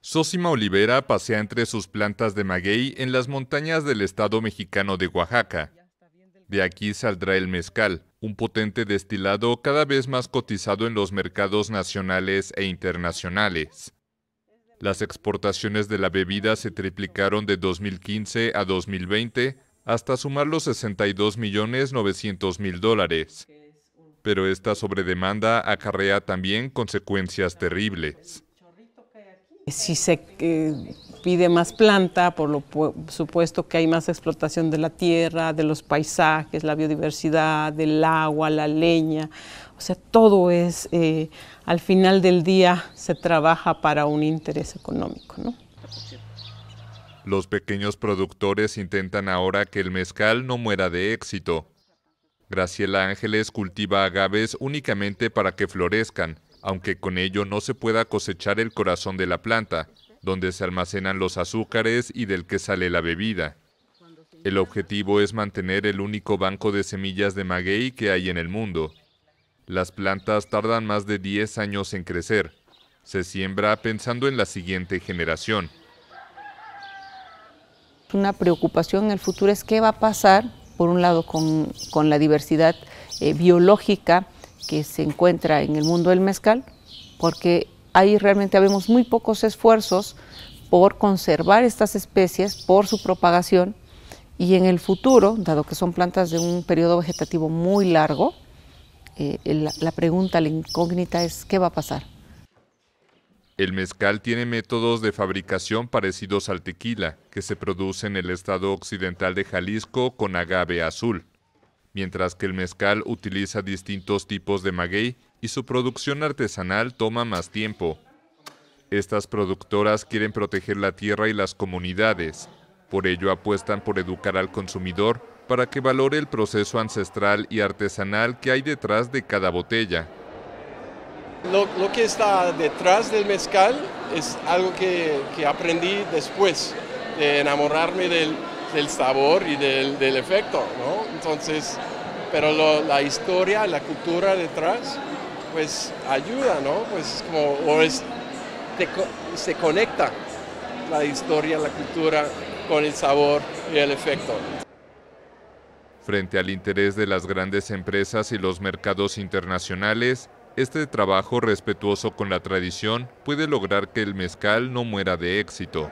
Sosima Olivera pasea entre sus plantas de maguey en las montañas del estado mexicano de Oaxaca. De aquí saldrá el mezcal, un potente destilado cada vez más cotizado en los mercados nacionales e internacionales. Las exportaciones de la bebida se triplicaron de 2015 a 2020 hasta sumar los 62 millones 900 mil dólares pero esta sobredemanda acarrea también consecuencias terribles. Si se eh, pide más planta, por lo supuesto que hay más explotación de la tierra, de los paisajes, la biodiversidad, del agua, la leña. O sea, todo es, eh, al final del día se trabaja para un interés económico. Los pequeños productores intentan ahora que el mezcal no muera de éxito, Graciela Ángeles cultiva agaves únicamente para que florezcan, aunque con ello no se pueda cosechar el corazón de la planta, donde se almacenan los azúcares y del que sale la bebida. El objetivo es mantener el único banco de semillas de maguey que hay en el mundo. Las plantas tardan más de 10 años en crecer. Se siembra pensando en la siguiente generación. Una preocupación en el futuro es qué va a pasar por un lado con, la diversidad eh, biológica que se encuentra en el mundo del mezcal, porque ahí realmente habemos muy pocos esfuerzos por conservar estas especies, por su propagación, y en el futuro, dado que son plantas de un periodo vegetativo muy largo, eh, la pregunta, la incógnita es qué va a pasar. El mezcal tiene métodos de fabricación parecidos al tequila, que se produce en el estado occidental de Jalisco con agave azul, mientras que el mezcal utiliza distintos tipos de maguey y su producción artesanal toma más tiempo. Estas productoras quieren proteger la tierra y las comunidades, por ello apuestan por educar al consumidor para que valore el proceso ancestral y artesanal que hay detrás de cada botella. Lo, que está detrás del mezcal es algo que, aprendí después de enamorarme del, sabor y del, efecto, Entonces, pero la historia, la cultura detrás, pues ayuda, ¿no? Pues como, o es, se conecta la historia, la cultura con el sabor y el efecto. Frente al interés de las grandes empresas y los mercados internacionales, este trabajo respetuoso con la tradición puede lograr que el mezcal no muera de éxito.